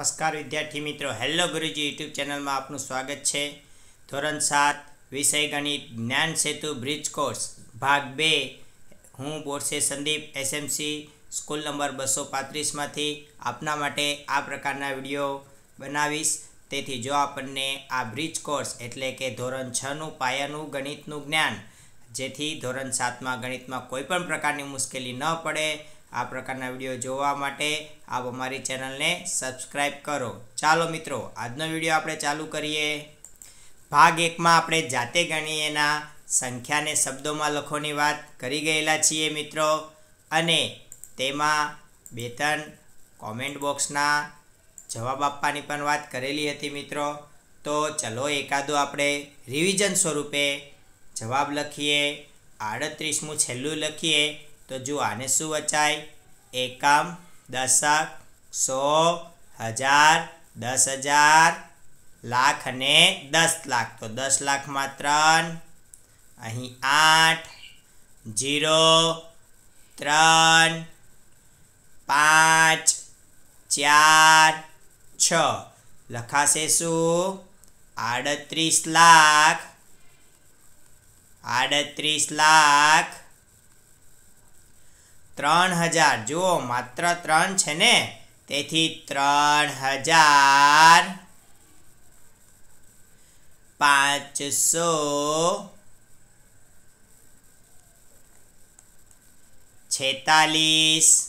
પસ્કાર વિદ્યાર્થી મિત્રો હેલ્લો ગુરુજી YouTube channel માં આપનું સ્વાગત છે ધોરણ 7 વિષય ગણિત જ્ઞાન સેતુ બ્રિજ કોર્સ ભાગ 2 હું બોલ છું સંદીપ SMC સ્કૂલ નંબર 235 માંથી આપના માટે આ પ્રકારના વિડિયો બનાવીશ જેથી જો આપણને આ બ્રિજ કોર્સ એટલે કે ધોરણ 6 નું પાયાનું ગણિતનું જ્ઞાન જેથી ધોરણ 7 માં ગણિતમાં કોઈ પણ પ્રકારની મુશ્કેલી ન પડે આ પ્રકારના વિડિયો જોવા માટે આપ અમારી ચેનલને સબ્સ્ક્રાઇબ કરો ચાલો મિત્રો આજનો વિડિયો આપણે ચાલુ કરીએ ભાગ 1 માં આપણે જાતે ગણીએના સંખ્યાને શબ્દોમાં લખોની વાત કરી ગઈલા છે મિત્રો અને તેમાં બે ત્રણ કોમેન્ટ બોક્સના જવાબ આપવાની પણ વાત કરેલી હતી મિત્રો તો ચલો એકાદો આપણે રિવિઝન સ્વરૂપે જવાબ લખીએ 38મો છેલ્લો લખીએ તો જુઓ આને શું વચાય એકમ દશક સો હજાર દસ હજાર લાખ અને દસ લાખ તો દસ લાખમાં ત્રણ અહીં આઠ જીરો ત્રણ પાંચ ચાર છ લખાશે શું આડત્રીસ લાખ આડત્રીસ લાખ 3000 જુઓ માત્ર 3 છે ને તેથી 3000 500 46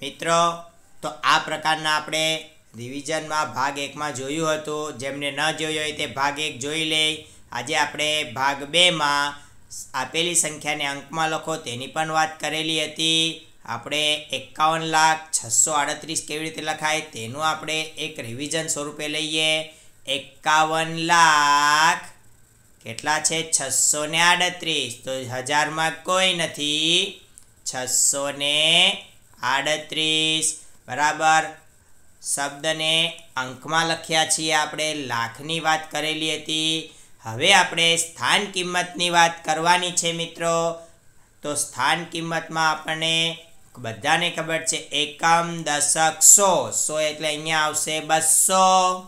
મિત્રો તો આ પ્રકારના આપણે રિવિઝન માં ભાગ 1 માં જોયું હતું જેમને ન જોઈ હોય તે ભાગ 1 જોઈ લે આજે આપણે ભાગ 2 માં અપેલી સંખ્યાને અંકમાં લખો તેની પણ વાત કરેલી હતી આપણે 51638 કેવી રીતે લખાય તેનું આપણે એક રિવિઝન સ્વરૂપે લઈએ 51 લાખ કેટલા છે 638 તો હજાર માં કોઈ નથી 638 બરાબર શબ્દને અંકમાં લખ્યા છે આપણે લાખ ની વાત કરેલી હતી હવે આપણે સ્થાન કિંમતની વાત કરવાની છે મિત્રો તો સ્થાન કિંમત માં આપણને બધાને ખબર છે એકમ દશક સો 100 એટલે અહીંયા આવશે 200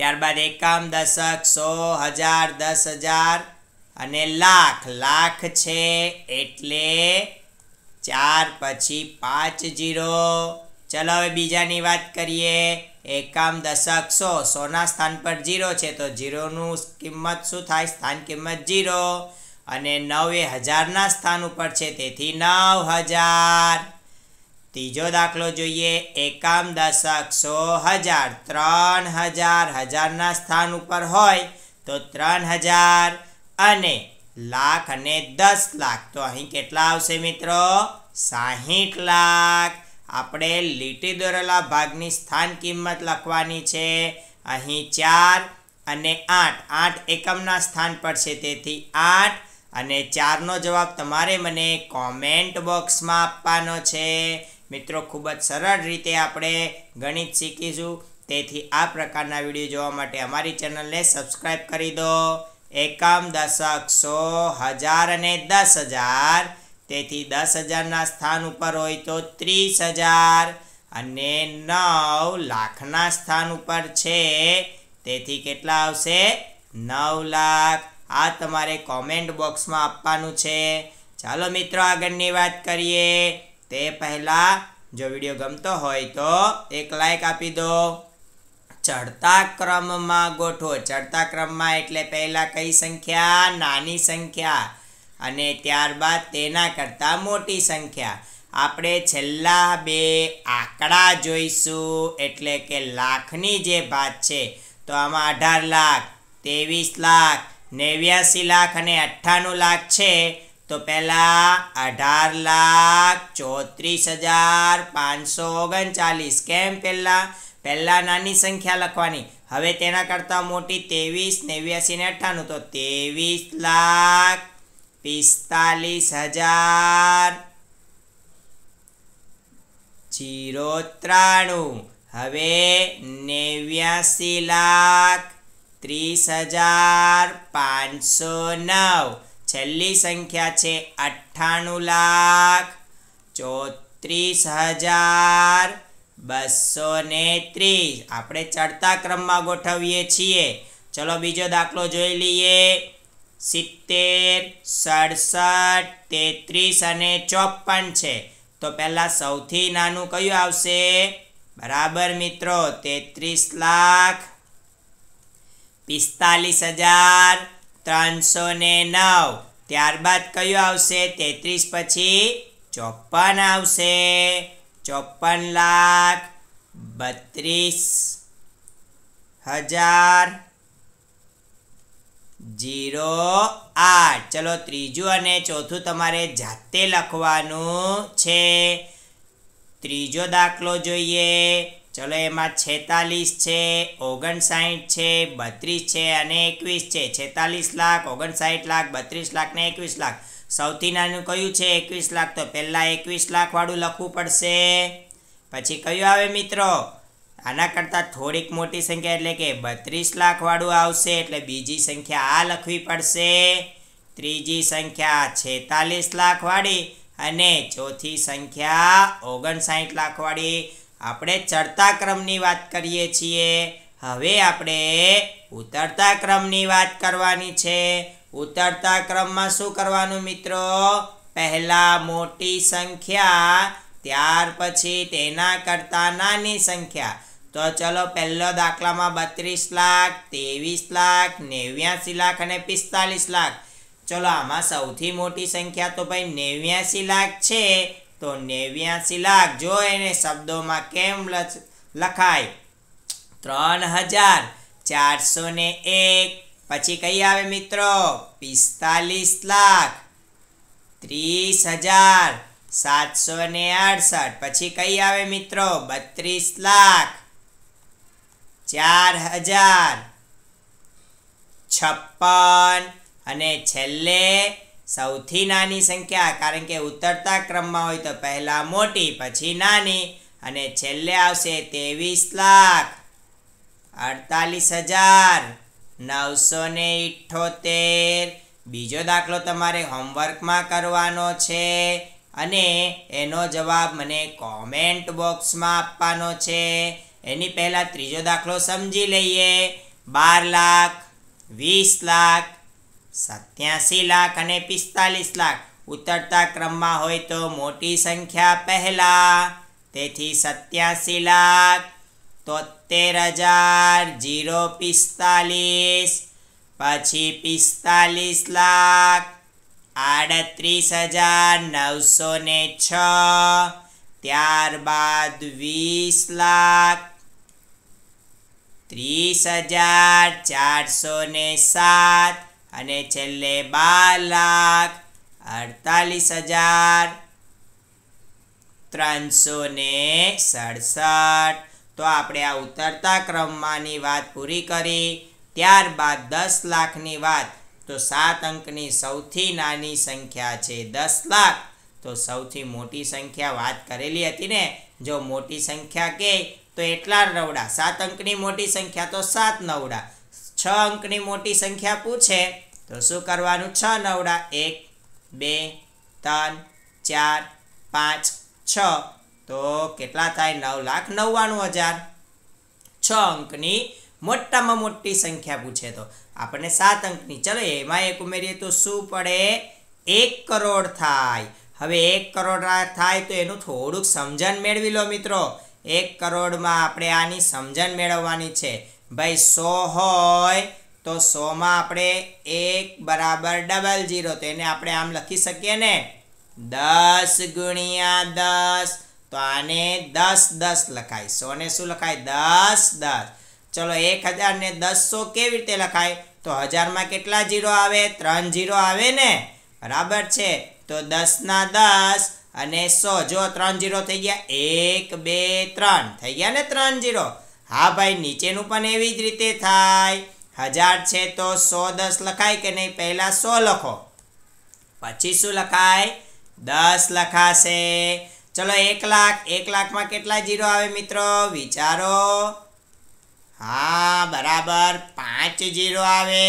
ત્યારબાદ એકમ દશક 100000 10000 અને લાખ લાખ છે એટલે ચાર પછી પાંચ ઝીરો ચલાવે બીજાની વાત કરીએ 1 કામ દશ અક્ષો 100 સોના સ્થાન પર 0 છે તો 0 નું કિંમત શું થાય સ્થાન કિંમત 0 અને 9000 ના સ્થાન ઉપર છે તેથી 9000 ત્રીજો દાખલો જોઈએ 1 કામ દશ અક્ષો 100000 3000 હજાર ના સ્થાન ઉપર હોય તો 3000 અને લાખ અને 10 લાખ તો અહીં કેટલા આવશે મિત્રો 60 લાખ આપણે લીટી દોરેલા ભાગની સ્થાન કિંમત લખવાની છે અહીં ચાર અને આઠ આઠ એકમના સ્થાન પર છે તેથી આઠ અને ચારનો જવાબ તમારે મને કોમેન્ટ બોક્સમાં આપવાનો છે મિત્રો ખૂબ જ સરળ રીતે આપણે ગણિત શીખીશું તેથી આ પ્રકારના વિડીયો જોવા માટે અમારી ચેનલને સબસ્ક્રાઈબ કરી દો એકમ દશક સો હજાર અને દસ હજાર તેથી દસ હજારના સ્થાન ઉપર હોય તો ત્રીસ હજાર અને નવ લાખના સ્થાન ઉપર છે તેથી કેટલા આવશે નવ લાખ આ તમારે કોમેન્ટ બોક્સમાં આપવાનું છે ચાલો મિત્રો આગળની વાત કરીએ તે પહેલાં જો વિડીયો ગમતો હોય તો એક લાઇક આપી દો ચડતા ક્રમમાં ગોઠવો ચડતા ક્રમમાં એટલે પહેલાં કઈ સંખ્યા નાની સંખ્યા અને ત્યારબાદ તેના કરતાં મોટી સંખ્યા આપણે છેલ્લા બે આંકડા જોઈશું એટલે કે લાખની જે ભાત છે તો આમાં અઢાર લાખ ત્રેવીસ લાખ નેવ્યાસી લાખ અને અઠ્ઠાણું લાખ છે તો પહેલાં અઢાર લાખ ચોત્રીસ હજાર પાંચસો ઓગણચાલીસ કેમ પહેલાં પહેલાં નાની સંખ્યા લખવાની હવે તેના કરતાં મોટી ત્રેવીસ નેવ્યાસી ને અઠ્ઠાણું તો ત્રેવીસ લાખ પિસ્તાલીસ હજાર જીરો ત્રાણું હવે નેવ્યાસી લાખ ત્રીસ હજાર પાંચસો નવ છેલ્લી સંખ્યા છે અઠ્ઠાણું લાખ ચોત્રીસ હજાર બસો ને ત્રીસ આપણે ચડતા ક્રમમાં ગોઠવીએ છીએ ચલો બીજો દાખલો જોઈ લઈએ સિત્તેર સડસઠ તેત્રીસ અને ચોપન છે તો પહેલાં સૌથી નાનું કયું આવશે બરાબર મિત્રો તેત્રીસ લાખ પિસ્તાલીસ હજાર ત્રણસો ને નવ ત્યારબાદ કયું આવશે તેત્રીસ પછી ચોપન આવશે ચોપન લાખ બત્રીસ હજાર જીરો આઠ ચલો ત્રીજું અને ચોથું તમારે જાતે લખવાનું છે ત્રીજો દાખલો જોઈએ ચલો એમાં છેતાલીસ છે ઓગણસાઠ છે બત્રીસ છે અને એકવીસ છે છેતાલીસ લાખ ઓગણસાઠ લાખ બત્રીસ લાખ ને એકવીસ લાખ સૌથી નાનું કયું છે એકવીસ લાખ તો પહેલાં એકવીસ લાખવાળું લખવું પડશે પછી કયું આવે મિત્રો આના કરતાં થોડીક મોટી સંખ્યા એટલે કે બત્રીસ લાખવાળું આવશે એટલે બીજી સંખ્યા આ લખવી પડશે ત્રીજી સંખ્યા છેતાલીસ લાખવાળી અને ચોથી સંખ્યા ઓગણસાઠ લાખવાળી આપણે ચડતા ક્રમની વાત કરીએ છીએ હવે આપણે ઉતરતા ક્રમની વાત કરવાની છે ઉતરતા ક્રમમાં શું કરવાનું મિત્રો પહેલાં મોટી સંખ્યા ત્યાર પછી તેના કરતાં નાની સંખ્યા તો ચાલો પહેલા દાખલામાં 32 લાખ 23 લાખ 89 લાખ અને 45 લાખ ચલો આમાં સૌથી મોટી સંખ્યા તો ભાઈ 89 લાખ છે તો 89 લાખ જો એને શબ્દોમાં કેમ લખાય 3000 401 પછી કઈ આવે મિત્રો 45 લાખ 30000 768 પછી કઈ આવે મિત્રો 32 લાખ ચાર હજાર છપ્પન અને છેલ્લે સૌથી નાની સંખ્યા કારણ કે ઉતરતા ક્રમમાં હોય તો પહેલાં મોટી પછી નાની અને છેલ્લે આવશે ત્રેવીસ લાખ અડતાલીસ હજાર નવસો ને ઇઠોતેર બીજો દાખલો તમારે હોમવર્કમાં કરવાનો છે અને એનો જવાબ મને કોમેન્ટ બોક્સમાં આપવાનો છે એની પહેલાં ત્રીજો દાખલો સમજી લઈએ બાર લાખ વીસ લાખ સત્યાસી લાખ અને પિસ્તાલીસ લાખ ઉતરતા ક્રમમાં હોય તો મોટી સંખ્યા પહેલાં તેથી સત્યાસી લાખ તોતેર હજાર જીરો પિસ્તાલીસ પછી પિસ્તાલીસ લાખ આડત્રીસ હજાર નવસો ને છ ત્યારબાદ વીસ લાખ 30407 અને 628 48000 36160 તો આપણે આ ઉતરતા ક્રમમાંની વાત પૂરી કરી ત્યારબાદ 10 લાખ ની વાત તો 7 અંકની સૌથી નાની સંખ્યા છે 10 લાખ તો સૌથી મોટી સંખ્યા વાત કરેલી હતી ને જો મોટી સંખ્યા કે તો એટલા નવડા સાત અંકની મોટી સંખ્યા તો સાત નવડા છ અંકની મોટી સંખ્યા પૂછે તો શું કરવાનું છ નવડા એક બે ત્રણ ચાર પાંચ છ તો કેટલા થાય નવ લાખ નવ્વાણું હજાર છ અંકની મોટામાં મોટી સંખ્યા પૂછે તો આપણને સાત અંકની ચલો એમાં એક ઉમેરીએ તો શું પડે એક કરોડ થાય હવે એક કરોડ થાય તો એનું થોડુંક સમજણ મેળવી લો મિત્રો 1 કરોડ માં આપણે આની સમજણ મેળવવાની છે ભાઈ 100 હોય તો 100 માં આપણે 1 = 0 તો એને આપણે આમ લખી શકીએ ને 10 * 10 તો આને 10 10 લખાય 100 ને શું લખાય 10 10 ચલો 1000 ને 100 કેવી રીતે લખાય તો 1000 માં કેટલા 0 આવે 3 0 આવે ને બરાબર છે તો 10 ના 10 અને 6 જો 3 0 થઈ ગયા 1 2 3 થઈ ગયા ને 3 0 હા ભાઈ નીચેનું પણ એ જ રીતે થાય 1000 છે તો 100 10 લખાય કે નહીં પહેલા 100 લખો 2500 લખાય 10 લખાશે ચલો 1 લાખ 1 લાખ માં કેટલા 0 આવે મિત્રો વિચારો હા બરાબર 5 0 આવે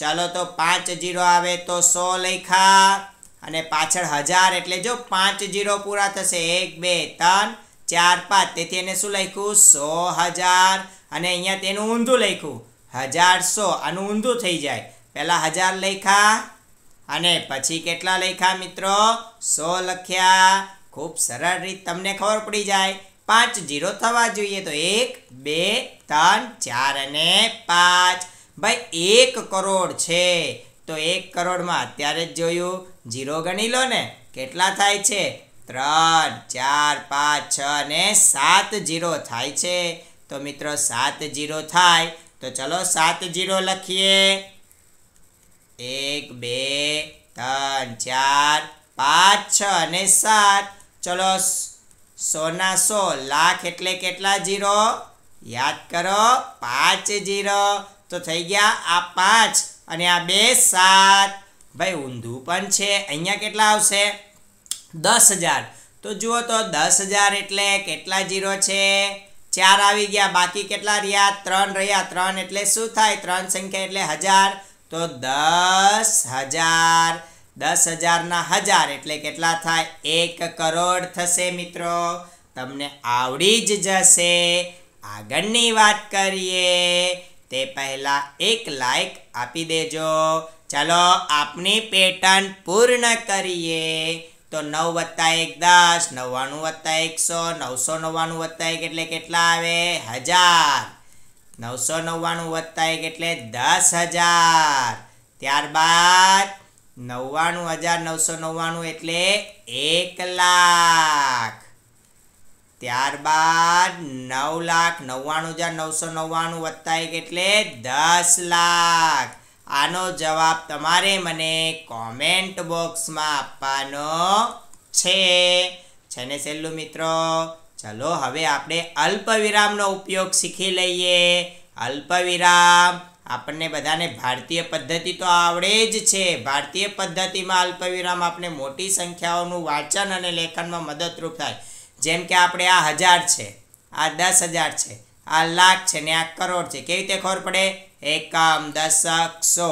ચલો તો 5 0 આવે તો 100 લખા અને પાછળ હજાર એટલે જો પાંચ ઝીરો પૂરા થશે 1 2 3 4 5 એટલે એને શું લખ્યું 100000 અને અહીંયા તેનું ઊંધું લખ્યું 1000 100 આનું ઊંધું થઈ જાય પહેલા 1000 લખ્યા અને પછી કેટલા લખ્યા મિત્રો 6 લખ્યા ખૂબ સરળ રીત તમને ખબર પડી જાય 5 ઝીરો થવા જોઈએ તો 1 2 3 4 અને 5 ભાઈ 1 કરોડ છે તો 1 કરોડમાં અત્યારે જ જોયું 0 ગણી લોને કેટલા થાય છે 3 4 5 6 અને 7 0 થાય છે તો મિત્રો 7 0 થાય તો ચલો 7 0 લખીએ 1 2 3 4 5 6 અને 7 ચલસ 100 ના 10 લાખ એટલે કેટલા 0 યાદ કરો 5 0 તો થઈ ગયા આ 5 અને આ બે 7 બે ઊંધું પણ છે અહીંયા કેટલા આવશે 10000 તો જુઓ તો 10000 એટલે કેટલા ઝીરો છે ચાર આવી ગયા બાકી કેટલા રહ્યા ત્રણ રહ્યા ત્રણ એટલે શું થાય ત્રણ સંખ્યા એટલે 1000 તો 10000 10000 ના 1000 એટલે કેટલા થાય 1 કરોડ થશે મિત્રો તમને આવડી જ જશે આ ગણની વાત करिए તે પહેલા એક લાઈક આપી દેજો ચાલો આપને પેટર્ન પૂર્ણ કરીએ તો 9 + 1 = 10 99 + 1 = 100 999 + 1 એટલે કેટલા આવે 1000 999 + 1 એટલે 10000 ત્યારબાદ 99999 એટલે 1 લાખ ત્યારબાદ 9,99,999 + 1 એટલે 10 લાખ આનો જવાબ તમારે મને કોમેન્ટ બોક્સમાં આપવાનો છે છે ને સહેલું મિત્રો ચલો હવે આપણે અલ્પવિરામનો ઉપયોગ શીખી લઈએ અલ્પવિરામ આપણને બધાને ભારતીય પદ્ધતિ તો આવડે જ છે ભારતીય પદ્ધતિમાં અલ્પવિરામ આપણે મોટી સંખ્યાઓનું વાંચન અને લેખનમાં મદદરૂપ થાય જેમ કે આપણે આ હજાર છે આ દસ હજાર છે આ લાખ છે ને આ કરોડ છે કેવી રીતે ખબર પડે एक आम दसक सो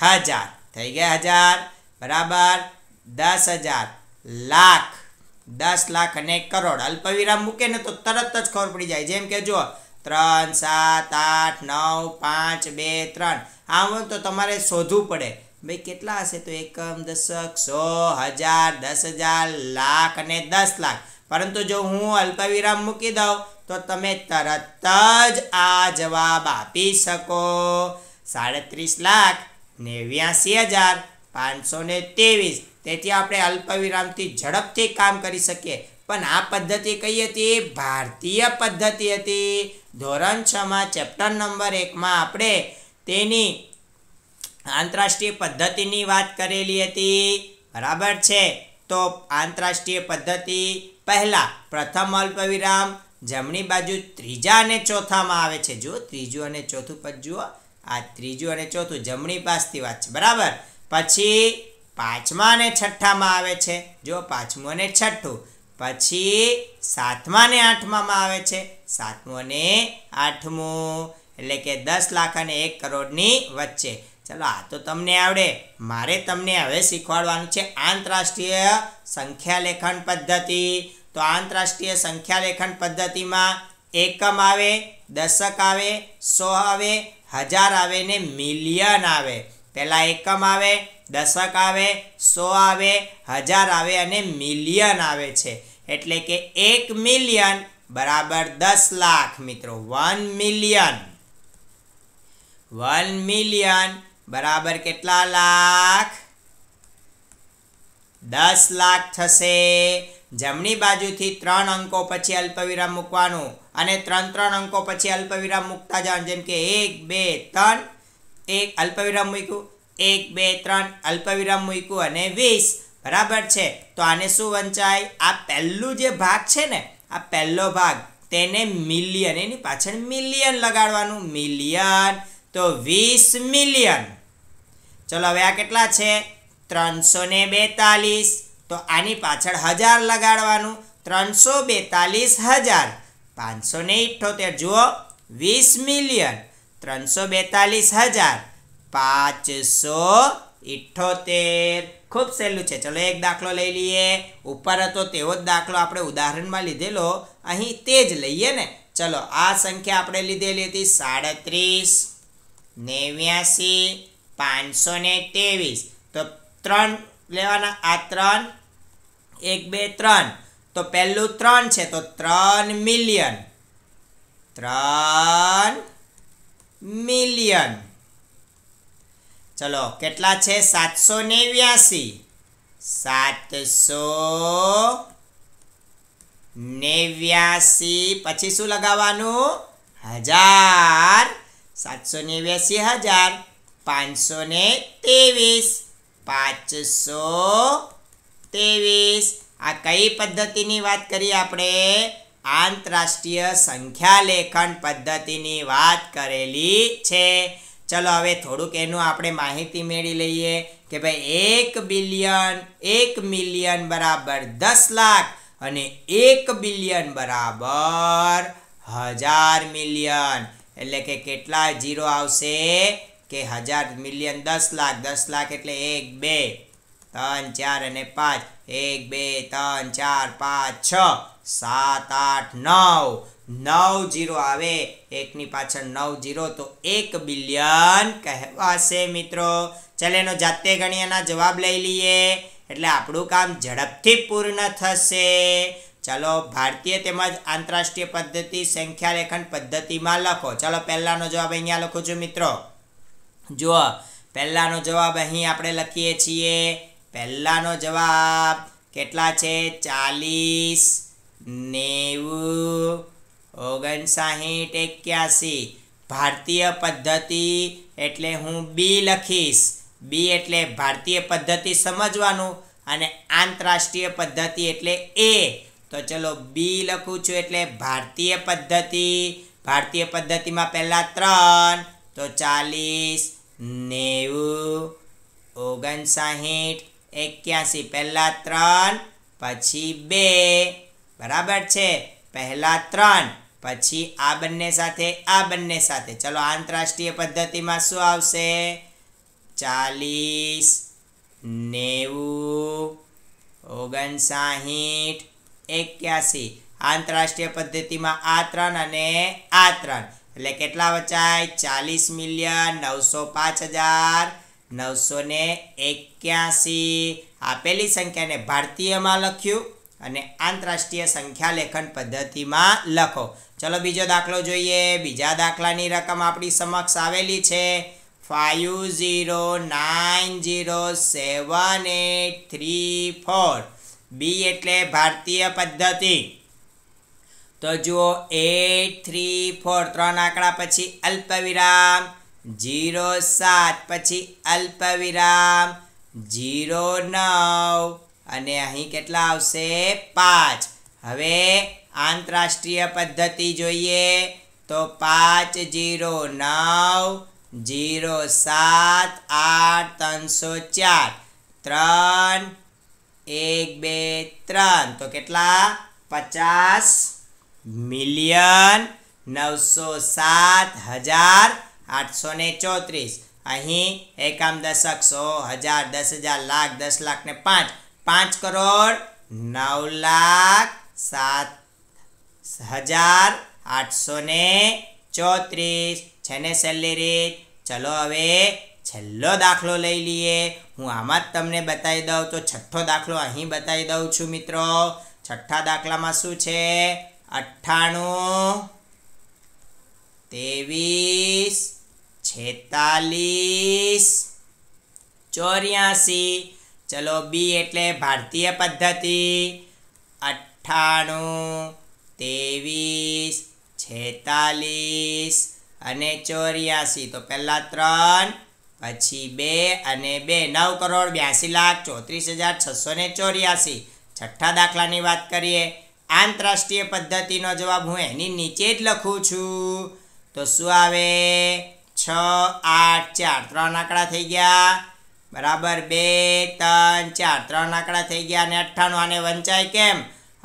हजार થઈ ગયા હજાર બરાબર 10000 લાખ 10 લાખ ને કરોડ અલ્પવિરામ મૂકે ને તો તરત જ ખબર પડી જાય જેમ કે જો 3 7 8 9 5 2 3 આવો તો તમારે સોધુ પડે ભઈ કેટલા હશે તો એકમ દસક સો હજાર 10000 લાખ ને 10 લાખ પરંતુ જો હું અલ્પવિરામ મૂકી દઉં તો તમે તરત જ જવાબ આપી શકો 37,89,523 જેથી આપણે અલ્પવિરામથી ઝડપથી કામ કરી શકીએ પણ આ પદ્ધતિ કહી હતી ભારતીય પદ્ધતિ હતી ધોરણ 6 માં ચેપ્ટર નંબર 1 માં આપણે તેની આંતરરાષ્ટ્રીય પદ્ધતિની વાત કરેલી હતી બરાબર છે તો આંતરરાષ્ટ્રીય પદ્ધતિ પહેલા પ્રથમ અલ્પવિરામ જમણી બાજુ ત્રીજા અને ચોથામાં આવે છે જુઓ ત્રીજું અને ચોથું પદ જુઓ આ ત્રીજું અને ચોથું જમણી પાસથી વાત છે બરાબર પછી પાંચમા અને છઠ્ઠામાં આવે છે જુઓ પાંચમું અને છઠ્ઠું પછી સાતમા અને આઠમામાં આવે છે સાતમું અને આઠમું એટલે કે દસ લાખ અને એક કરોડની વચ્ચે ચલો આ તો તમને આવડે મારે તમને હવે શીખવાડવાનું છે આંતરરાષ્ટ્રીય સંખ્યા લેખન પદ્ધતિ તો આંતરરાષ્ટ્રીય સંખ્યાલેખન પદ્ધતિમાં એકમ આવે દશક આવે સો આવે હજાર આવે ને મિલિયન આવે પહેલાં એકમ આવે દશક આવે સો આવે હજાર આવે અને મિલિયન આવે છે એટલે કે એક મિલિયન બરાબર દસ લાખ મિત્રો વન મિલિયન વન મિલિયન બરાબર કેટલા લાખ 10 લાખ થશે જમણી બાજુથી 3 અંકો પછી અલ્પવિરામ મૂકવાનું અને 3-3 અંકો પછી અલ્પવિરામ મૂકતા જન જેમ કે 1 2 3 એક અલ્પવિરામ મૂક્યું 1 2 3 અલ્પવિરામ મૂક્યું અને 20 બરાબર છે તો આને શું વાંચાય આ પહેલું જે ભાગ છે ને આ પહેલો ભાગ તેને મિલિયન એની પાછળ મિલિયન લગાડવાનું મિલિયન તો 20 મિલિયન ચલો હવે આ કેટલા છે 342 तो आनी પાછળ 1000 લગાડવાનું 342000 578 જુઓ 20 મિલિયન 342000 578 ખૂબ સહેલું છે ચલો એક દાખલો લઈ લઈએ ઉપર હતો તેવો જ દાખલો આપણે ઉદાહરણમાં લીધેલો અહીં તે જ લઈએ ને ચલો આ સંખ્યા આપણે લીધેલી હતી 37 89 523 તો 3 લેવાના આ 3 1 2 3 તો પેલું 3 છે તો 3 મિલિયન 3 મિલિયન ચલો કેટલા છે 789 700 89 પછી શું લગાવવાનું 1000 789000 523 523 આ કઈ પદ્ધતિની વાત કરી આપણે આંતરરાષ્ટ્રીય સંખ્યા લેખણ પદ્ધતિની વાત કરેલી છે ચલો હવે થોડું કેનો આપણે માહિતી મેળવી લઈએ કે ભાઈ 1 બિલિયન 1 મિલિયન બરાબર 10 લાખ અને 1 બિલિયન બરાબર 1000 મિલિયન એટલે કે કેટલા ઝીરો આવશે કે હજાર મિલિયન 10 લાખ 10 લાખ એટલે 1 2 3 4 અને 5 1 2 3 4 5 6 7 8 9 9 0 આવે 1 ની પાછળ 9 0 તો 1 બિલિયન કહેવાશે મિત્રો ચલેનો જાતે ગણિયાના જવાબ લઈ લઈએ એટલે આપણો કામ ઝડપથી પૂર્ણ થશે ચાલો ભારતીય તેમજ આંતરરાષ્ટ્રીય પદ્ધતિ સંખ્યાલેખન પદ્ધતિમાં લખો ચાલો પહેલાનો જવાબ અહીંયા લખો જો મિત્રો જોા પહેલાનો જવાબ અહીં આપણે લખીએ છીએ પહેલાનો જવાબ કેટલા છે 40 90 59 81 ભારતીય પદ્ધતિ એટલે હું બી લખીશ બી એટલે ભારતીય પદ્ધતિ સમજવાનું અને આંતરરાષ્ટ્રીય પદ્ધતિ એટલે એ તો ચલો બી લખું છું એટલે ભારતીય પદ્ધતિ ભારતીય પદ્ધતિમાં પહેલા ત્રન તો 40 90 96 81 पहला 3 પછી 2 बराबर 6 पहला 3 પછી આ બનને સાથે આ બનને સાથે चलो આંતરાષ્ટ્રીય પદ્ધતિમાં શું આવશે 40 90 96 81 આંતરાષ્ટ્રીય પદ્ધતિમાં આ 3 અને આ 3 એટલે કેટલા વચાય ચાલીસ મિલિયન નવસો પાંચ હજાર નવસો ને એક્યાસી આપેલી સંખ્યાને ભારતીયમાં લખ્યું અને આંતરરાષ્ટ્રીય સંખ્યા લેખન પદ્ધતિમાં લખો ચલો બીજો દાખલો જોઈએ બીજા દાખલાની રકમ આપણી સમક્ષ આવેલી છે five zero nine zero seven eight three four B એટલે ભારતીય પદ્ધતિ જો 834 ત્રણ આંકડા પછી अल्पविराम 07 પછી अल्पविराम 09 અને અહીં કેટલા આવશે 5 હવે આંતરરાષ્ટ્રીય પદ્ધતિ જોઈએ તો 509078304 3 1 2 3 તો કેટલા 50 મિલિયન નવસો સાત હજાર આઠસો ને ચોત્રીસ અહીં એકામ દશક સો હજાર દસ હજાર લાખ દસ લાખ ને પાંચ પાંચ કરોડ નવ લાખ સાત હજાર આઠસો ને ચોત્રીસ છે ને છેલ્લી રીત ચલો હવે છેલ્લો દાખલો લઈ લઈએ હું આમાં જ તમને બતાવી દઉં તો છઠ્ઠો દાખલો અહીં બતાવી દઉં છું મિત્રો છઠ્ઠા દાખલામાં શું છે 98 23 43 84 ચલો b એટલે ભારતીય પદ્ધતિ 98 23 43 અને 84 તો પહેલા 3 પછી 2 અને 2 9 કરોડ 82 લાખ 34684 છઠ્ઠા દાખલાની વાત કરીએ अंतरराष्ट्रीय पद्धतिનો જવાબ હું અહીં નીચે જ લખું છું તો શું આવે 684 ત્રણ આંકડા થઈ ગયા બરાબર 2 3 4 ત્રણ આંકડા થઈ ગયા અને 98 અને વાંચાય કેમ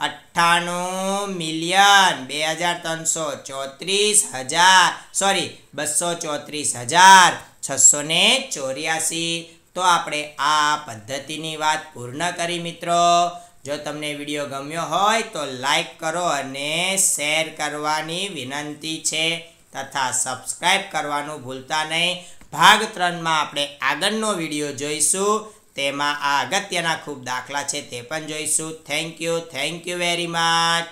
98 મિલિયન 2334000 सॉरी 234000 684 તો આપણે આ પદ્ધતિની વાત પૂર્ણ કરી મિત્રો જો તમને વિડીયો ગમ્યો હોય તો લાઈક કરો અને શેર કરવાની વિનંતી છે તથા સબસ્ક્રાઈબ કરવાનું ભૂલતા નહીં ભાગ ત્રણમાં આપણે આગળનો વિડીયો જોઈશું તેમાં આ અગત્યના ખૂબ દાખલા છે તે પણ જોઈશું thank you thank you very much